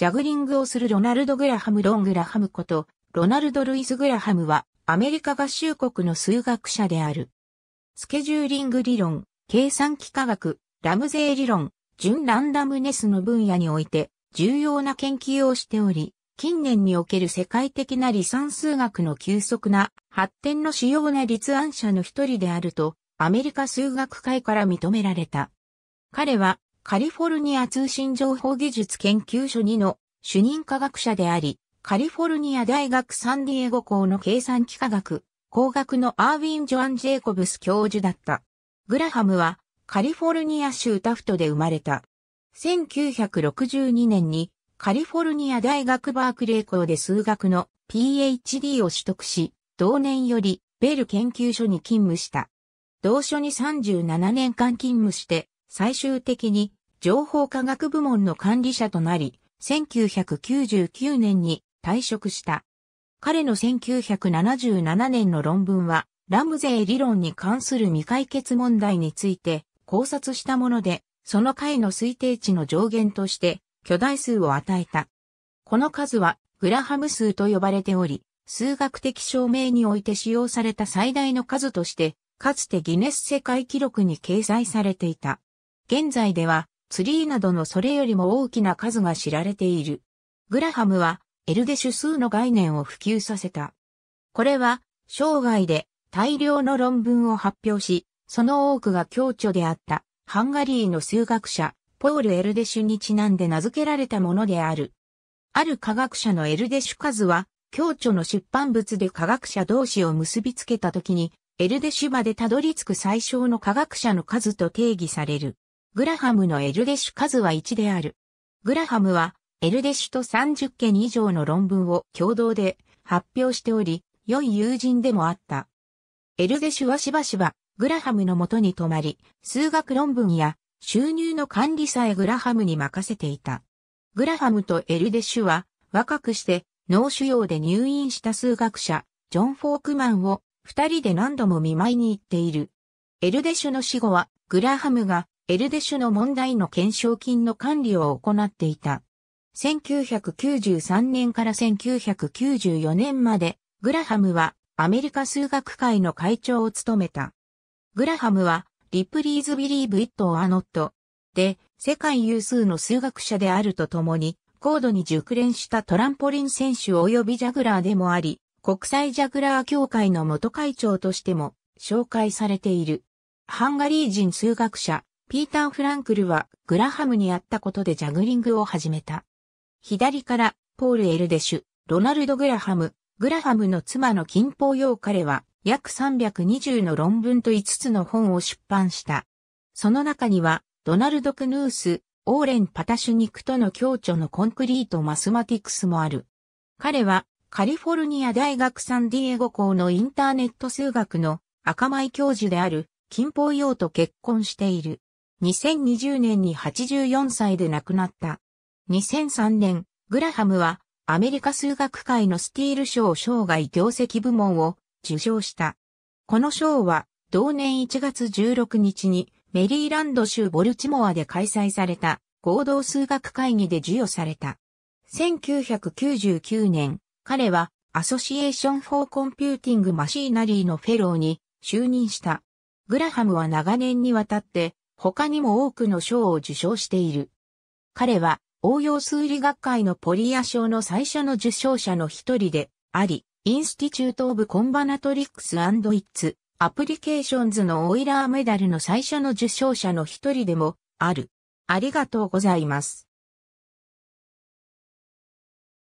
ジャグリングをするロナルド・グラハム・ロン・グラハムこと、ロナルド・ルイス・グラハムは、アメリカ合衆国の数学者である。スケジューリング理論、計算機科学、ラムゼー理論、準ランダムネスの分野において、重要な研究をしており、近年における世界的な離散数学の急速な発展の主要な立案者の一人であると、アメリカ数学界から認められた。彼はカリフォルニア通信情報技術研究所2の主任科学者であり、カリフォルニア大学サンディエゴ校の計算機科学、工学のアーウィン・ジョアン・ジェイコブス教授だった。グラハムはカリフォルニア州タフトで生まれた。1962年にカリフォルニア大学バークレー校で数学の PhD を取得し、同年よりベル研究所に勤務した。同所に37年間勤務して、最終的に情報科学部門の管理者となり、1999年に退職した。彼の1977年の論文は、ラムゼー理論に関する未解決問題について考察したもので、その解の推定値の上限として巨大数を与えた。この数はグラハム数と呼ばれており、数学的証明において使用された最大の数として、かつてギネス世界記録に掲載されていた。現在ではツリーなどのそれよりも大きな数が知られている。グラハムは、エルデシュ数の概念を普及させた。これは、生涯で大量の論文を発表し、その多くが共著であった、ハンガリーの数学者、ポール・エルデシュにちなんで名付けられたものである。ある科学者のエルデシュ数は、共著の出版物で科学者同士を結びつけたときに、エルデシュまでたどり着く最小の科学者の数と定義される。グラハムのエルデシュ数は1である。グラハムは、エルデシュと30件以上の論文を共同で発表しており、良い友人でもあった。エルデシュはしばしば、グラハムのもとに泊まり、数学論文や収入の管理さえグラハムに任せていた。グラハムとエルデシュは、若くして、脳腫瘍で入院した数学者、ジョン・フォークマンを、二人で何度も見舞いに行っている。エルデシュの死後は、グラハムがエルデシュの問題の懸賞金の管理を行っていた。1993年から1994年まで、グラハムはアメリカ数学会の会長を務めた。グラハムは、リプリーズビリーブ・イット・オアノットで、世界有数の数学者であるとともに、高度に熟練したトランポリン選手及びジャグラーでもあり、国際ジャグラー協会の元会長としても紹介されている。ハンガリー人数学者、ピーター・フランクルはグラハムに会ったことでジャグリングを始めた。左からポール・エルデシュ、ロナルド・グラハム、グラハムの妻の金法用彼は約320の論文と5つの本を出版した。その中にはドナルド・クヌース、オーレン・パタシュニクとの共著のコンクリート・マスマティクスもある。彼はカリフォルニア大学サンディエゴ校のインターネット数学の赤舞教授である金法用と結婚している。2020年に84歳で亡くなった。2003年、グラハムはアメリカ数学界のスティール賞生涯業績部門を受賞した。この賞は同年1月16日にメリーランド州ボルチモアで開催された合同数学会議で授与された。1999年、彼はアソシエーション・フォー・コンピューティング・マシーナリーのフェローに就任した。グラハムは長年にわたって他にも多くの賞を受賞している。彼は応用数理学会のポリア賞の最初の受賞者の一人であり、インスティチュート・オブ・コンバナトリックス・アンド・イッツ・アプリケーションズのオイラーメダルの最初の受賞者の一人でもある。ありがとうございます。